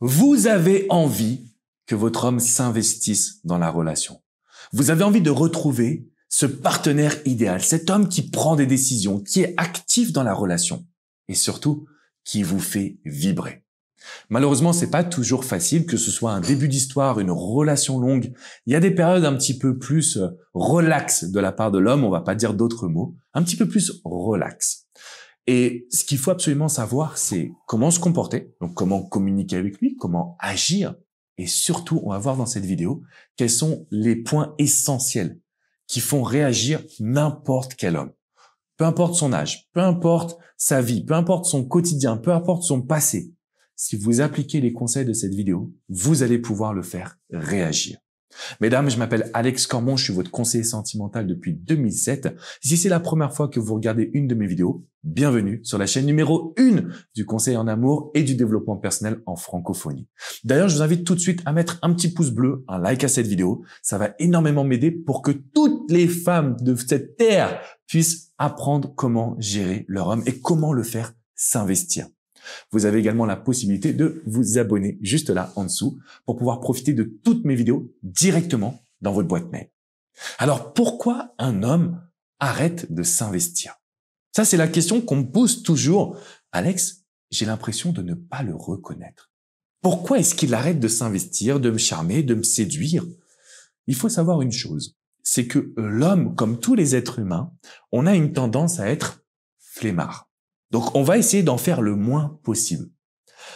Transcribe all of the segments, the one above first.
Vous avez envie que votre homme s'investisse dans la relation. Vous avez envie de retrouver ce partenaire idéal, cet homme qui prend des décisions, qui est actif dans la relation et surtout qui vous fait vibrer. Malheureusement, c'est pas toujours facile, que ce soit un début d'histoire, une relation longue. Il y a des périodes un petit peu plus euh, relax de la part de l'homme, on va pas dire d'autres mots, un petit peu plus relax. Et ce qu'il faut absolument savoir, c'est comment se comporter, donc comment communiquer avec lui, comment agir, et surtout, on va voir dans cette vidéo quels sont les points essentiels qui font réagir n'importe quel homme. Peu importe son âge, peu importe sa vie, peu importe son quotidien, peu importe son passé. Si vous appliquez les conseils de cette vidéo, vous allez pouvoir le faire réagir. Mesdames, je m'appelle Alex Cormont, je suis votre conseiller sentimental depuis 2007. Si c'est la première fois que vous regardez une de mes vidéos, bienvenue sur la chaîne numéro 1 du conseil en amour et du développement personnel en francophonie. D'ailleurs, je vous invite tout de suite à mettre un petit pouce bleu, un like à cette vidéo. Ça va énormément m'aider pour que toutes les femmes de cette terre puissent apprendre comment gérer leur homme et comment le faire s'investir. Vous avez également la possibilité de vous abonner juste là en dessous pour pouvoir profiter de toutes mes vidéos directement dans votre boîte mail. Alors pourquoi un homme arrête de s'investir Ça c'est la question qu'on me pose toujours. Alex, j'ai l'impression de ne pas le reconnaître. Pourquoi est-ce qu'il arrête de s'investir, de me charmer, de me séduire Il faut savoir une chose, c'est que l'homme, comme tous les êtres humains, on a une tendance à être flemmard. Donc on va essayer d'en faire le moins possible.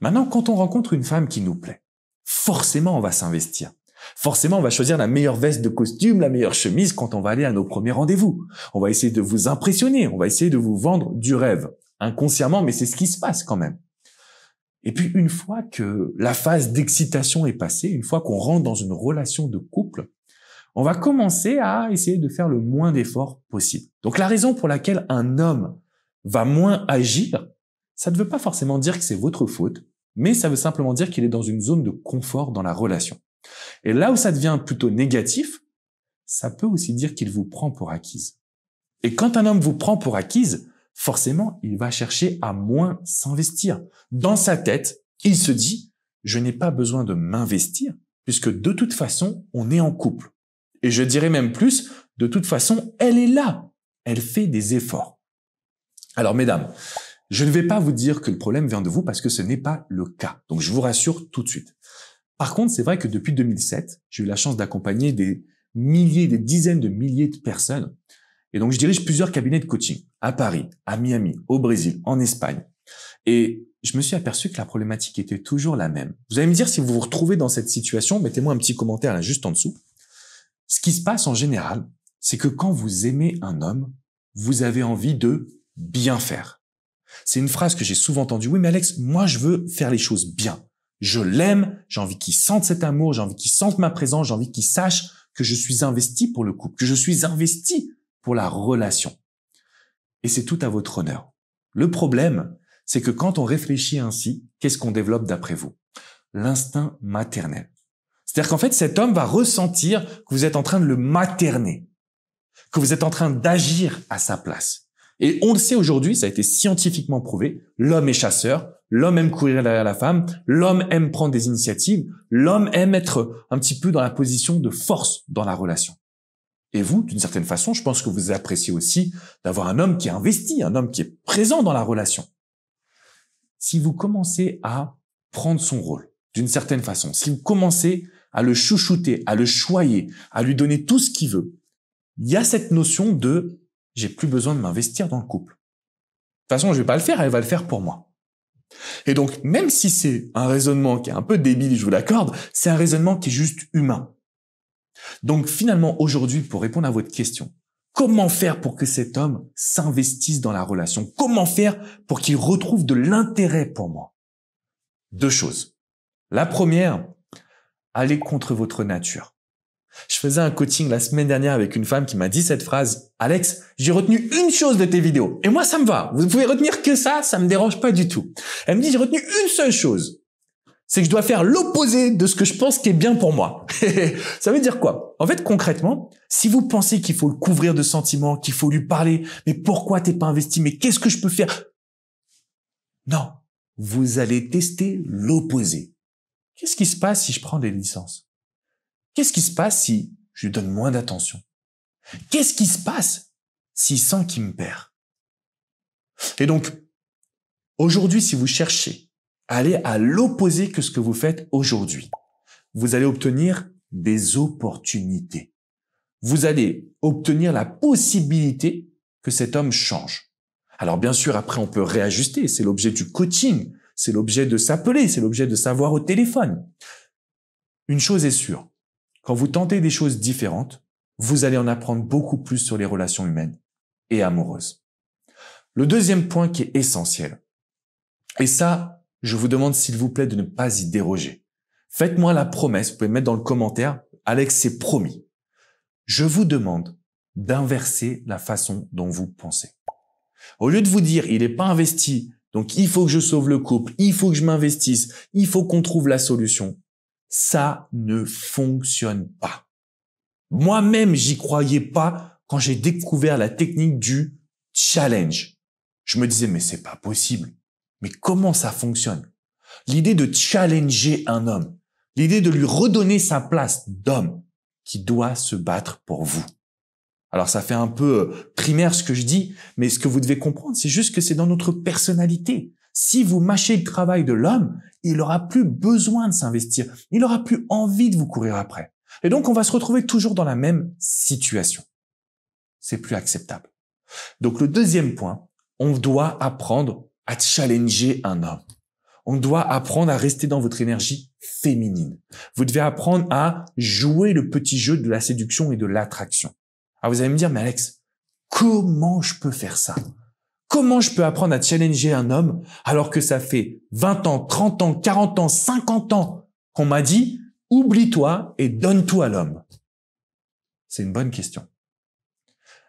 Maintenant, quand on rencontre une femme qui nous plaît, forcément on va s'investir. Forcément, on va choisir la meilleure veste de costume, la meilleure chemise quand on va aller à nos premiers rendez-vous. On va essayer de vous impressionner, on va essayer de vous vendre du rêve. Inconsciemment, mais c'est ce qui se passe quand même. Et puis une fois que la phase d'excitation est passée, une fois qu'on rentre dans une relation de couple, on va commencer à essayer de faire le moins d'efforts possible. Donc la raison pour laquelle un homme va moins agir, ça ne veut pas forcément dire que c'est votre faute, mais ça veut simplement dire qu'il est dans une zone de confort dans la relation. Et là où ça devient plutôt négatif, ça peut aussi dire qu'il vous prend pour acquise. Et quand un homme vous prend pour acquise, forcément, il va chercher à moins s'investir. Dans sa tête, il se dit, je n'ai pas besoin de m'investir, puisque de toute façon, on est en couple. Et je dirais même plus, de toute façon, elle est là. Elle fait des efforts. Alors, mesdames, je ne vais pas vous dire que le problème vient de vous parce que ce n'est pas le cas. Donc, je vous rassure tout de suite. Par contre, c'est vrai que depuis 2007, j'ai eu la chance d'accompagner des milliers, des dizaines de milliers de personnes. Et donc, je dirige plusieurs cabinets de coaching à Paris, à Miami, au Brésil, en Espagne. Et je me suis aperçu que la problématique était toujours la même. Vous allez me dire si vous vous retrouvez dans cette situation, mettez-moi un petit commentaire là juste en dessous. Ce qui se passe en général, c'est que quand vous aimez un homme, vous avez envie de bien faire. C'est une phrase que j'ai souvent entendue. Oui, mais Alex, moi, je veux faire les choses bien. Je l'aime, j'ai envie qu'il sente cet amour, j'ai envie qu'il sente ma présence, j'ai envie qu'il sache que je suis investi pour le couple, que je suis investi pour la relation. Et c'est tout à votre honneur. Le problème, c'est que quand on réfléchit ainsi, qu'est-ce qu'on développe d'après vous L'instinct maternel. C'est-à-dire qu'en fait, cet homme va ressentir que vous êtes en train de le materner, que vous êtes en train d'agir à sa place. Et on le sait aujourd'hui, ça a été scientifiquement prouvé, l'homme est chasseur, l'homme aime courir derrière la femme, l'homme aime prendre des initiatives, l'homme aime être un petit peu dans la position de force dans la relation. Et vous, d'une certaine façon, je pense que vous appréciez aussi d'avoir un homme qui est investi, un homme qui est présent dans la relation. Si vous commencez à prendre son rôle, d'une certaine façon, si vous commencez à le chouchouter, à le choyer, à lui donner tout ce qu'il veut, il y a cette notion de j'ai plus besoin de m'investir dans le couple. De toute façon, je vais pas le faire, elle va le faire pour moi. Et donc, même si c'est un raisonnement qui est un peu débile, je vous l'accorde, c'est un raisonnement qui est juste humain. Donc finalement, aujourd'hui, pour répondre à votre question, comment faire pour que cet homme s'investisse dans la relation Comment faire pour qu'il retrouve de l'intérêt pour moi Deux choses. La première, allez contre votre nature. Je faisais un coaching la semaine dernière avec une femme qui m'a dit cette phrase. Alex, j'ai retenu une chose de tes vidéos. Et moi, ça me va. Vous pouvez retenir que ça, ça me dérange pas du tout. Elle me dit, j'ai retenu une seule chose. C'est que je dois faire l'opposé de ce que je pense qui est bien pour moi. ça veut dire quoi? En fait, concrètement, si vous pensez qu'il faut le couvrir de sentiments, qu'il faut lui parler, mais pourquoi t'es pas investi? Mais qu'est-ce que je peux faire? Non. Vous allez tester l'opposé. Qu'est-ce qui se passe si je prends des licences? Qu'est-ce qui se passe si je lui donne moins d'attention Qu'est-ce qui se passe s'il sent qu'il me perd Et donc, aujourd'hui, si vous cherchez à aller à l'opposé que ce que vous faites aujourd'hui, vous allez obtenir des opportunités. Vous allez obtenir la possibilité que cet homme change. Alors bien sûr, après, on peut réajuster. C'est l'objet du coaching. C'est l'objet de s'appeler. C'est l'objet de savoir au téléphone. Une chose est sûre. Quand vous tentez des choses différentes, vous allez en apprendre beaucoup plus sur les relations humaines et amoureuses. Le deuxième point qui est essentiel, et ça, je vous demande s'il vous plaît de ne pas y déroger. Faites-moi la promesse, vous pouvez mettre dans le commentaire, Alex, c'est promis. Je vous demande d'inverser la façon dont vous pensez. Au lieu de vous dire, il n'est pas investi, donc il faut que je sauve le couple, il faut que je m'investisse, il faut qu'on trouve la solution, ça ne fonctionne pas. Moi-même, j'y croyais pas quand j'ai découvert la technique du challenge. Je me disais, mais c'est pas possible. Mais comment ça fonctionne? L'idée de challenger un homme, l'idée de lui redonner sa place d'homme qui doit se battre pour vous. Alors ça fait un peu euh, primaire ce que je dis, mais ce que vous devez comprendre, c'est juste que c'est dans notre personnalité. Si vous mâchez le travail de l'homme, il n'aura plus besoin de s'investir, il n'aura plus envie de vous courir après. Et donc on va se retrouver toujours dans la même situation. C'est plus acceptable. Donc le deuxième point, on doit apprendre à challenger un homme. On doit apprendre à rester dans votre énergie féminine. Vous devez apprendre à jouer le petit jeu de la séduction et de l'attraction. Alors, ah, vous allez me dire, mais Alex, comment je peux faire ça Comment je peux apprendre à challenger un homme alors que ça fait 20 ans, 30 ans, 40 ans, 50 ans qu'on m'a dit oublie-toi et donne tout à l'homme C'est une bonne question.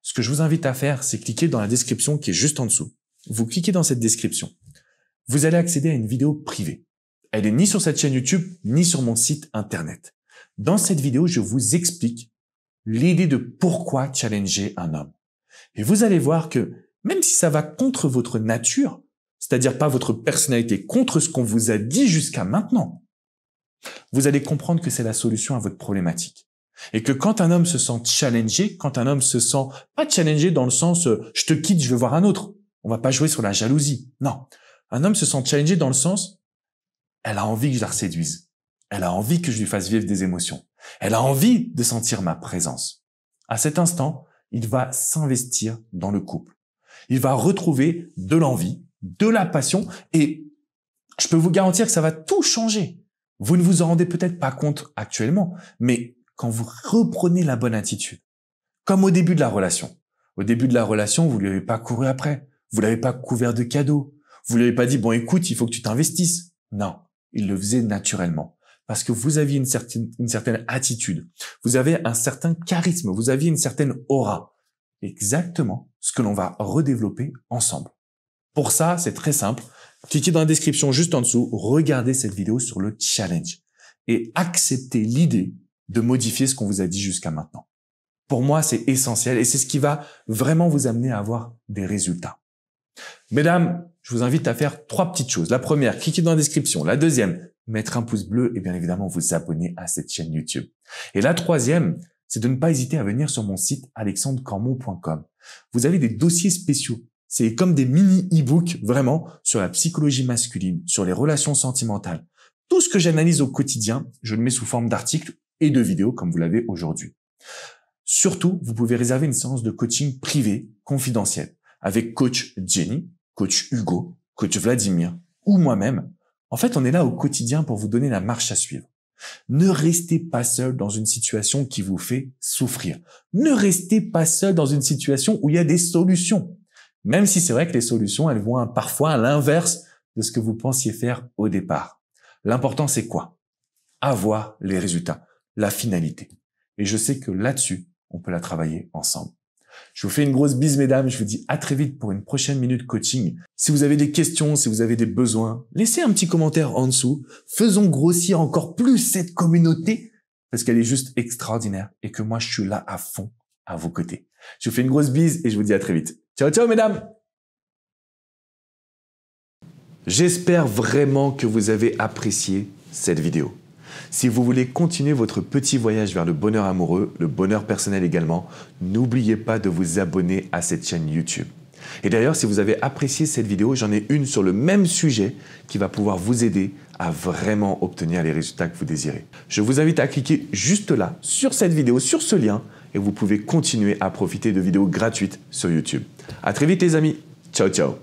Ce que je vous invite à faire, c'est cliquer dans la description qui est juste en dessous. Vous cliquez dans cette description. Vous allez accéder à une vidéo privée. Elle est ni sur cette chaîne YouTube, ni sur mon site internet. Dans cette vidéo, je vous explique l'idée de pourquoi challenger un homme. Et vous allez voir que même si ça va contre votre nature, c'est-à-dire pas votre personnalité, contre ce qu'on vous a dit jusqu'à maintenant, vous allez comprendre que c'est la solution à votre problématique. Et que quand un homme se sent challengé, quand un homme se sent pas challengé dans le sens euh, je te quitte, je veux voir un autre. On va pas jouer sur la jalousie. Non. Un homme se sent challengé dans le sens elle a envie que je la séduise. Elle a envie que je lui fasse vivre des émotions. Elle a envie de sentir ma présence. À cet instant, il va s'investir dans le couple il va retrouver de l'envie, de la passion, et je peux vous garantir que ça va tout changer. Vous ne vous en rendez peut-être pas compte actuellement, mais quand vous reprenez la bonne attitude, comme au début de la relation, au début de la relation, vous ne lui avez pas couru après, vous l'avez pas couvert de cadeaux, vous lui avez pas dit, bon écoute, il faut que tu t'investisses. Non, il le faisait naturellement parce que vous aviez une certaine attitude, vous avez un certain charisme, vous aviez une certaine aura. Exactement ce que l'on va redévelopper ensemble. Pour ça, c'est très simple. Cliquez dans la description juste en dessous, regardez cette vidéo sur le challenge et acceptez l'idée de modifier ce qu'on vous a dit jusqu'à maintenant. Pour moi, c'est essentiel et c'est ce qui va vraiment vous amener à avoir des résultats. Mesdames, je vous invite à faire trois petites choses. La première, cliquez dans la description. La deuxième, mettre un pouce bleu et bien évidemment vous abonner à cette chaîne YouTube. Et la troisième, c'est de ne pas hésiter à venir sur mon site alexandrecormon.com. Vous avez des dossiers spéciaux. C'est comme des mini e-books vraiment sur la psychologie masculine, sur les relations sentimentales. Tout ce que j'analyse au quotidien, je le mets sous forme d'articles et de vidéos comme vous l'avez aujourd'hui. Surtout, vous pouvez réserver une séance de coaching privé, confidentielle, avec coach Jenny, coach Hugo, coach Vladimir ou moi-même. En fait, on est là au quotidien pour vous donner la marche à suivre. Ne restez pas seul dans une situation qui vous fait souffrir. Ne restez pas seul dans une situation où il y a des solutions. Même si c'est vrai que les solutions, elles vont parfois à l'inverse de ce que vous pensiez faire au départ. L'important, c'est quoi Avoir les résultats, la finalité. Et je sais que là-dessus, on peut la travailler ensemble. Je vous fais une grosse bise, mesdames. Je vous dis à très vite pour une prochaine minute coaching. Si vous avez des questions, si vous avez des besoins, laissez un petit commentaire en dessous. Faisons grossir encore plus cette communauté parce qu'elle est juste extraordinaire et que moi, je suis là à fond à vos côtés. Je vous fais une grosse bise et je vous dis à très vite. Ciao, ciao, mesdames! J'espère vraiment que vous avez apprécié cette vidéo. Si vous voulez continuer votre petit voyage vers le bonheur amoureux, le bonheur personnel également, n'oubliez pas de vous abonner à cette chaîne YouTube. Et d'ailleurs, si vous avez apprécié cette vidéo, j'en ai une sur le même sujet qui va pouvoir vous aider à vraiment obtenir les résultats que vous désirez. Je vous invite à cliquer juste là, sur cette vidéo, sur ce lien, et vous pouvez continuer à profiter de vidéos gratuites sur YouTube. À très vite les amis, ciao ciao